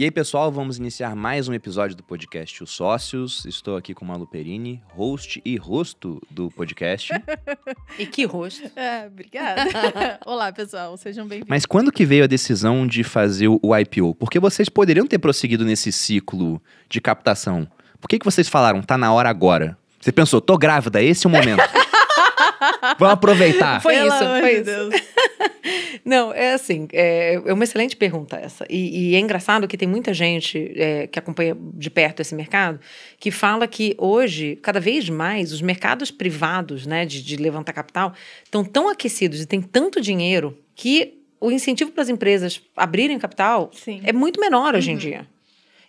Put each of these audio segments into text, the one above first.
E aí, pessoal, vamos iniciar mais um episódio do podcast Os Sócios. Estou aqui com Malu Perini, host e rosto do podcast. e que rosto? É, obrigada. Olá, pessoal, sejam bem-vindos. Mas quando que veio a decisão de fazer o IPO? Porque vocês poderiam ter prosseguido nesse ciclo de captação. Por que, que vocês falaram, tá na hora agora? Você pensou, tô grávida, esse é o momento. Vamos aproveitar. Foi isso, foi isso. Deus. Não, é assim, é, é, uma excelente pergunta essa. E, e, é engraçado que tem muita gente é, que acompanha de perto esse mercado que fala que hoje, cada vez mais, os mercados privados né, de, de levantar capital estão tão aquecidos e tem tanto dinheiro que o incentivo para as empresas abrirem capital Sim. é muito menor hoje em uhum. dia.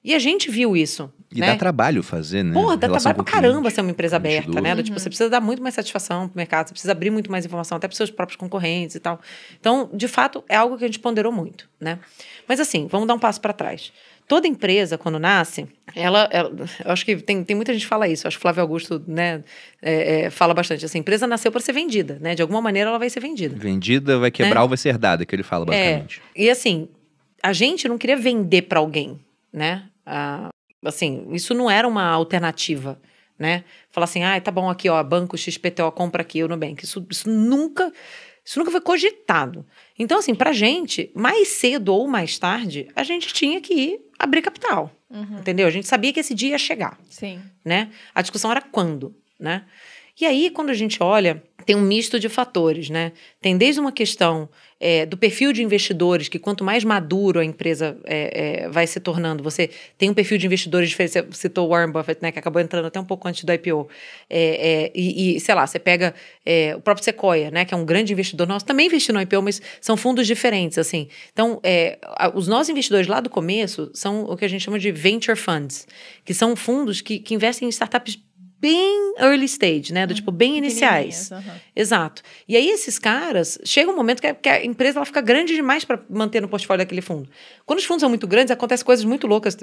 E a gente viu isso. E né? dá trabalho fazer, né? Porra, dá trabalho pra caramba ser uma empresa aberta, né? Uhum. Tipo, você precisa dar muito mais satisfação pro mercado, você precisa abrir muito mais informação, até pros seus próprios concorrentes e tal. Então, de fato, é algo que a gente ponderou muito, né? Mas assim, vamos dar um passo para trás. Toda empresa, quando nasce, ela, ela, eu acho que tem, tem muita gente que fala isso. Eu acho que o Flávio Augusto né, é, é, fala bastante. Essa assim, empresa nasceu para ser vendida, né? De alguma maneira ela vai ser vendida. Vendida, vai quebrar né? ou vai ser herdada, que ele fala é. basicamente. É, e assim, a gente não queria vender para alguém né? Ah, assim, isso não era uma alternativa, né? Falar assim, ah, tá bom, aqui, ó, banco XPTO, compra aqui, o Nubank. Isso, isso nunca... Isso nunca foi cogitado. Então, assim, pra gente, mais cedo ou mais tarde, a gente tinha que ir abrir capital. Uhum. Entendeu? A gente sabia que esse dia ia chegar. Sim. Né? A discussão era quando, né? E aí, quando a gente olha, tem um misto de fatores, né? Tem desde uma questão é, do perfil de investidores, que quanto mais maduro a empresa é, é, vai se tornando, você tem um perfil de investidores diferente, você citou Warren Buffett, né, que acabou entrando até um pouco antes do IPO, é, é, e, e, sei lá, você pega é, o próprio Sequoia, né, que é um grande investidor nosso, também investiu no IPO, mas são fundos diferentes, assim. Então, os nossos investidores lá do começo são o que a gente chama de venture funds, que são fundos que, que investem em startups bem early stage, né? Do uhum. tipo, bem uhum. iniciais. Uhum. Exato. E aí, esses caras, chega um momento que a, empresa ela fica grande demais para manter no portfólio daquele fundo. Quando os fundos são muito grandes, acontecem coisas muito loucas.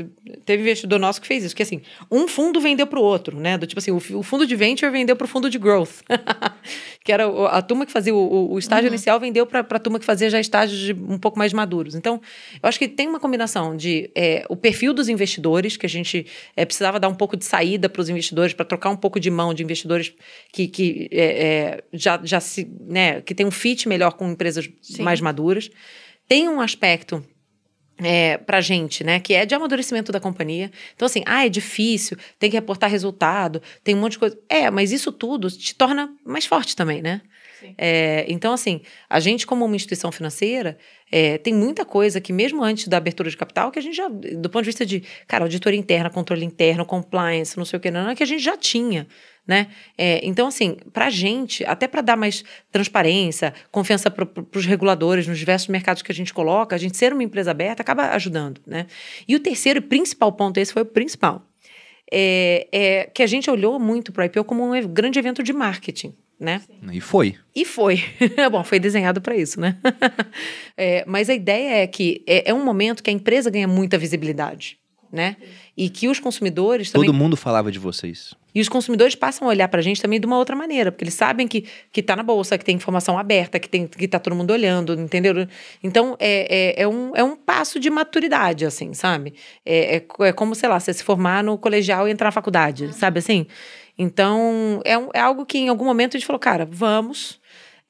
Teve investidor nosso que fez isso, que assim, um fundo vendeu para o outro, né? Do tipo assim, o, fundo de venture vendeu para o fundo de growth, que era a turma que fazia o, o estágio uhum. inicial, vendeu para a turma que fazia já estágios de, um pouco mais maduros. Então, eu acho que tem uma combinação de é, o perfil dos investidores, que a gente é, precisava dar um pouco de saída para os investidores para trocar um pouco de mão de investidores que, que é, é, já, já se, né, que tem um fit melhor com empresas Sim. mais maduras. Tem um aspecto é, pra gente, né? Que é de amadurecimento da companhia. Então, assim, ah, é difícil, tem que reportar resultado, tem um monte de coisa. É, mas isso tudo te torna mais forte também, né? É, então, assim, a gente, como uma instituição financeira, é, tem muita coisa que, mesmo antes da abertura de capital, que a gente já, do ponto de vista de, cara, auditoria interna, controle interno, compliance, não sei o que, não, não que a gente já tinha. Né? É, então, assim, para a gente, até para dar mais transparência, confiança para os reguladores nos diversos mercados que a gente coloca, a gente ser uma empresa aberta acaba ajudando. Né? E o terceiro e principal ponto, esse foi o principal, é, é que a gente olhou muito para o IPO como um grande evento de marketing né? E foi. E foi. Bom, foi desenhado para isso, né? é, mas a ideia é que é, é, um momento que a empresa ganha muita visibilidade, né? E que os consumidores também... Todo mundo falava de vocês. E os consumidores passam a olhar para a gente também de uma outra maneira, porque eles sabem que que está na bolsa, que tem informação aberta, que tem que está todo mundo olhando, entendeu? Então é, é, é um, é um passo de maturidade, assim, sabe? É, é, é, como sei lá, você se formar no colegial e entrar na faculdade, sabe assim? Então, é, um, é algo que em algum momento a gente falou, cara, vamos.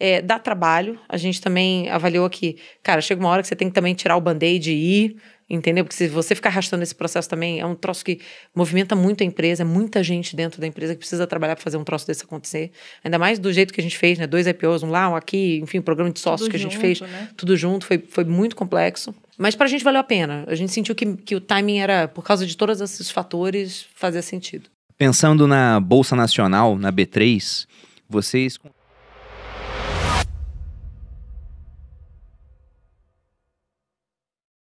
É, dá trabalho. A gente também avaliou aqui, cara, chega uma hora que você tem que também tirar o band-aid e ir, entendeu? Porque se você ficar arrastando esse processo também, é um troço que movimenta muito a empresa, é muita gente dentro da empresa que precisa trabalhar para fazer um troço desse acontecer. Ainda mais do jeito que a gente fez, né? Dois IPOs, um lá, um aqui, enfim, um programa de sócios tudo que a gente fez, né? tudo junto, foi, foi muito complexo. Mas para a gente valeu a pena. A gente sentiu que, que o timing era, por causa de todos esses fatores, fazia sentido. Pensando na Bolsa Nacional, na B3, vocês